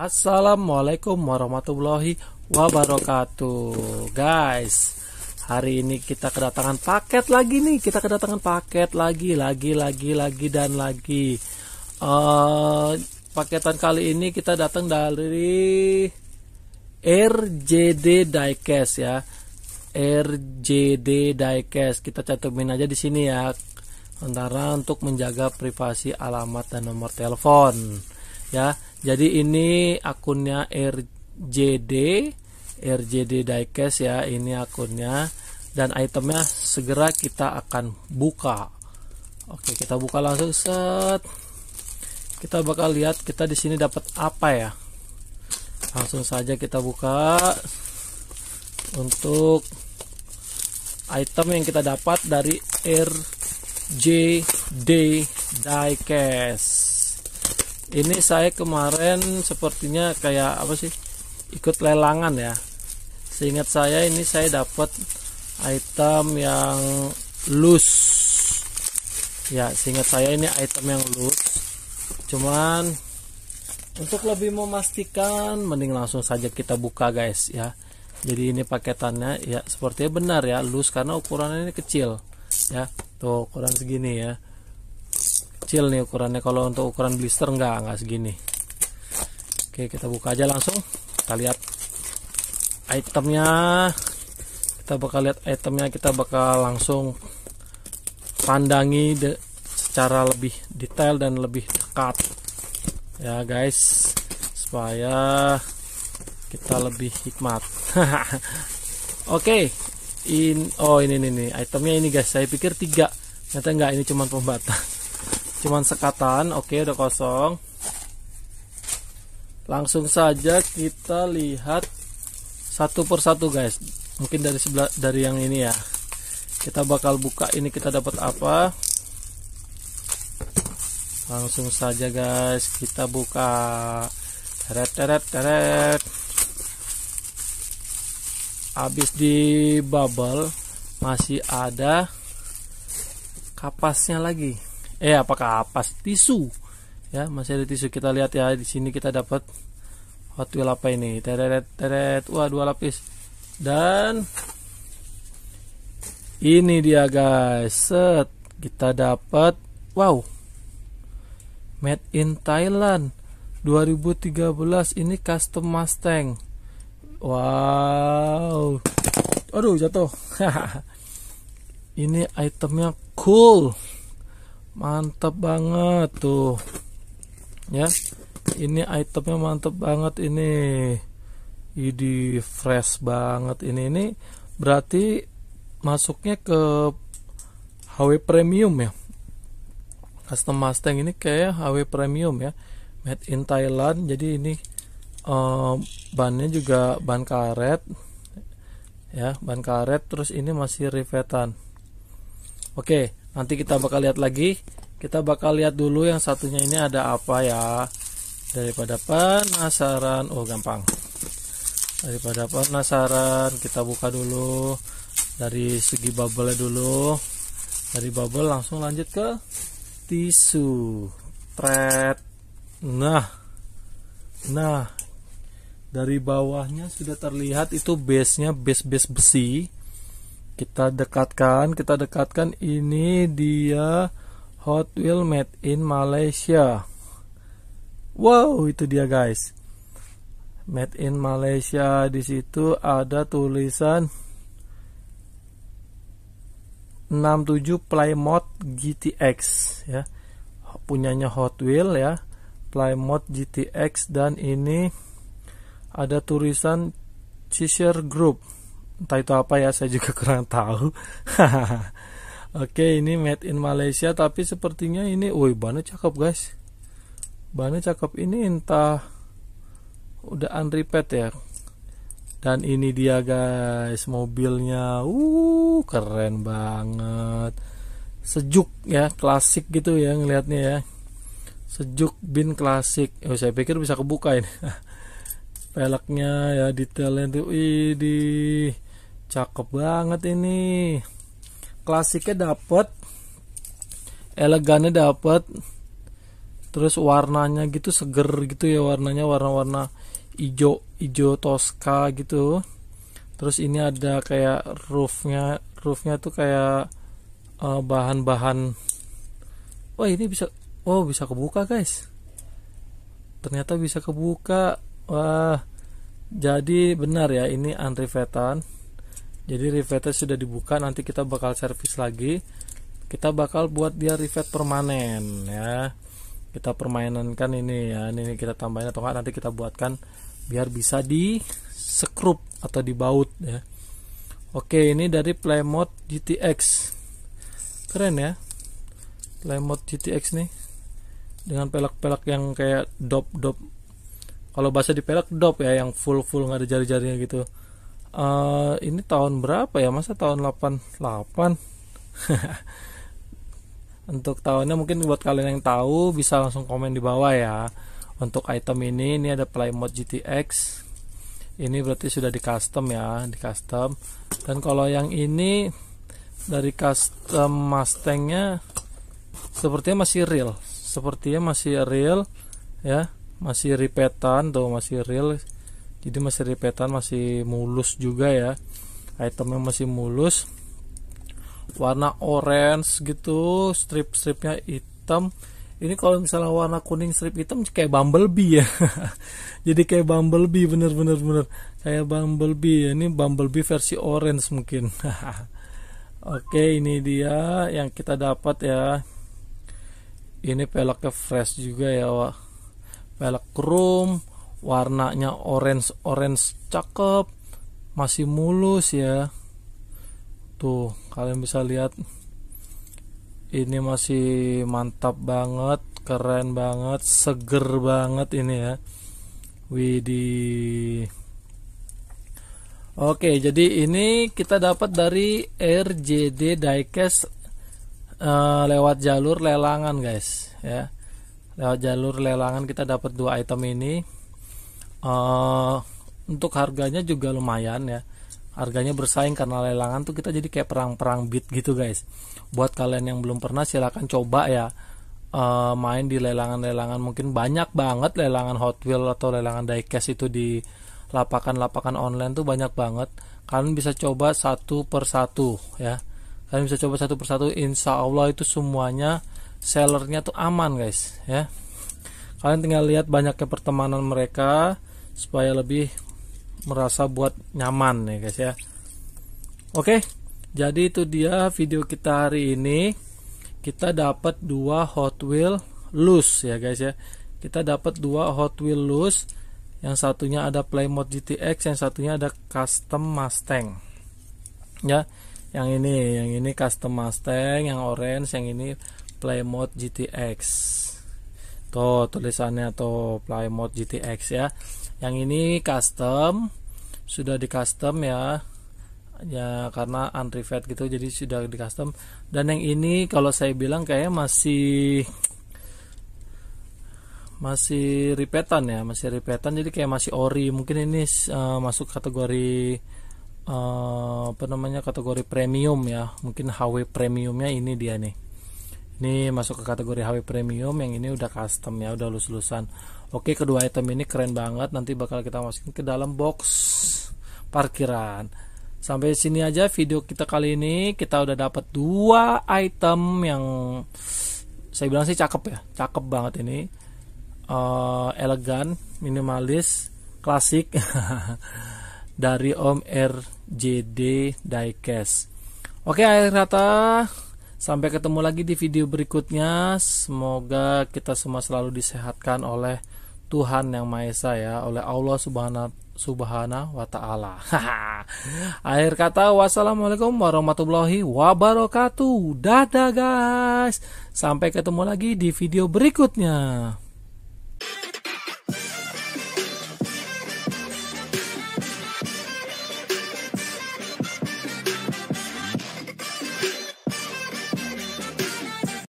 Assalamualaikum warahmatullahi wabarakatuh Guys Hari ini kita kedatangan paket lagi nih Kita kedatangan paket lagi Lagi, lagi, lagi, dan lagi uh, paketan kali ini kita datang dari RJD Diecast ya. RJD Diecast kita cantumin aja di sini ya. Antara untuk menjaga privasi alamat dan nomor telepon ya. Jadi ini akunnya RJD RJD Diecast ya. Ini akunnya dan itemnya segera kita akan buka. Oke, kita buka langsung set kita bakal lihat kita di sini dapat apa ya langsung saja kita buka untuk item yang kita dapat dari RJD Diecast ini saya kemarin sepertinya kayak apa sih ikut lelangan ya seingat saya ini saya dapat item yang loose ya seingat saya ini item yang loose cuman untuk lebih memastikan mending langsung saja kita buka guys ya jadi ini paketannya ya sepertinya benar ya loose karena ukurannya ini kecil ya tuh ukuran segini ya kecil nih ukurannya kalau untuk ukuran blister enggak enggak segini oke kita buka aja langsung kita lihat itemnya kita bakal lihat itemnya kita bakal langsung pandangi de secara lebih detail dan lebih cut ya guys supaya kita lebih hikmat oke okay. in oh ini nih itemnya ini guys saya pikir tiga ternyata enggak ini cuman pembatas cuman sekatan oke okay, udah kosong langsung saja kita lihat satu persatu guys mungkin dari sebelah dari yang ini ya kita bakal buka ini kita dapat apa langsung saja guys kita buka teret teret teret habis di bubble masih ada kapasnya lagi eh apa kapas tisu ya masih ada tisu kita lihat ya di sini kita dapat hot wheel apa ini teret teret wah dua lapis dan ini dia guys set kita dapat wow made in Thailand 2013 ini custom Mustang wow aduh jatuh ini itemnya cool mantap banget tuh ya ini itemnya mantap banget ini ini fresh banget ini ini berarti masuknya ke HW premium ya custom Mustang ini kayak HW premium ya made in Thailand jadi ini uh, bannya juga ban karet ya ban karet terus ini masih rivetan oke nanti kita bakal lihat lagi kita bakal lihat dulu yang satunya ini ada apa ya daripada penasaran oh gampang daripada penasaran kita buka dulu dari segi bubble dulu dari bubble langsung lanjut ke tisu thread nah nah dari bawahnya sudah terlihat itu base nya base base besi kita dekatkan kita dekatkan ini dia Hot Wheel made in Malaysia wow itu dia guys made in Malaysia di situ ada tulisan 67 Playmod GTX ya punyanya Hot Wheel ya Playmod GTX dan ini ada tulisan Cheshire Group entah itu apa ya saya juga kurang tahu Oke ini made in Malaysia tapi sepertinya ini woi bannya cakep guys bannya cakep ini entah udah unrepaired ya dan ini dia guys mobilnya uh keren banget sejuk ya klasik gitu ya ngelihatnya ya sejuk bin klasik oh saya pikir bisa kebuka ini peleknya ya detailnya itu ini cakep banget ini klasiknya dapet elegannya dapet terus warnanya gitu seger gitu ya warnanya warna-warna ijo ijo toska gitu terus ini ada kayak roofnya roofnya tuh kayak eh, bahan-bahan uh, oh, wah ini bisa oh bisa kebuka guys ternyata bisa kebuka wah jadi benar ya ini antri jadi rivetnya sudah dibuka nanti kita bakal servis lagi kita bakal buat dia rivet permanen ya kita permainankan ini ya ini kita tambahin atau enggak nanti kita buatkan biar bisa di disekrup atau dibaut ya. Oke, ini dari Playmode GTX. Keren ya. Playmode GTX nih. Dengan pelek-pelek yang kayak dop-dop. Kalau bahasa di pelek dop ya yang full-full nggak ada jari-jarinya gitu. Uh, ini tahun berapa ya? Masa tahun 88? Untuk tahunnya mungkin buat kalian yang tahu bisa langsung komen di bawah ya untuk item ini ini ada play mode GTX ini berarti sudah di custom ya di custom dan kalau yang ini dari custom Mustangnya sepertinya masih real sepertinya masih real ya masih ripetan tuh masih real jadi masih ripetan masih mulus juga ya itemnya masih mulus warna orange gitu strip-stripnya hitam ini kalau misalnya warna kuning strip hitam kayak bumblebee ya jadi kayak bumblebee bener bener bener kayak bumblebee ya. ini bumblebee versi orange mungkin oke ini dia yang kita dapat ya ini peleknya fresh juga ya wah pelek chrome warnanya orange orange cakep masih mulus ya tuh kalian bisa lihat ini masih mantap banget keren banget seger banget ini ya Widih Oke jadi ini kita dapat dari RJD Diecast uh, lewat jalur lelangan guys ya lewat jalur lelangan kita dapat dua item ini uh, untuk harganya juga lumayan ya harganya bersaing karena lelangan tuh kita jadi kayak perang-perang bid gitu guys buat kalian yang belum pernah silahkan coba ya uh, main di lelangan-lelangan mungkin banyak banget lelangan Hot Wheels atau lelangan diecast itu di lapakan-lapakan online tuh banyak banget kalian bisa coba satu per satu ya kalian bisa coba satu per satu insya Allah itu semuanya sellernya tuh aman guys ya kalian tinggal lihat banyaknya pertemanan mereka supaya lebih merasa buat nyaman ya guys ya oke jadi itu dia video kita hari ini kita dapat dua Hot Wheel loose ya guys ya kita dapat dua Hot Wheel loose yang satunya ada Playmot GTX yang satunya ada custom Mustang ya yang ini yang ini custom Mustang yang orange yang ini Playmot GTX tuh tulisannya tuh Playmot GTX ya yang ini custom sudah di custom ya ya karena unrivet gitu jadi sudah di custom dan yang ini kalau saya bilang kayaknya masih masih ripetan ya masih ripetan jadi kayak masih ori mungkin ini uh, masuk kategori uh, apa namanya kategori premium ya mungkin HW premiumnya ini dia nih ini masuk ke kategori HW premium yang ini udah custom ya udah lulus-lulusan Oke, kedua item ini keren banget. Nanti bakal kita masukin ke dalam box parkiran. Sampai sini aja video kita kali ini. Kita udah dapat dua item yang saya bilang sih cakep ya, cakep banget ini. Uh, elegan, minimalis, klasik dari Om RJD Diecast. Oke, akhir kata Sampai ketemu lagi di video berikutnya. Semoga kita semua selalu disehatkan oleh Tuhan yang Maha Esa ya oleh Allah Subhanahu Subhanahu wa taala. Akhir kata wassalamualaikum warahmatullahi wabarakatuh. Dadah guys. Sampai ketemu lagi di video berikutnya.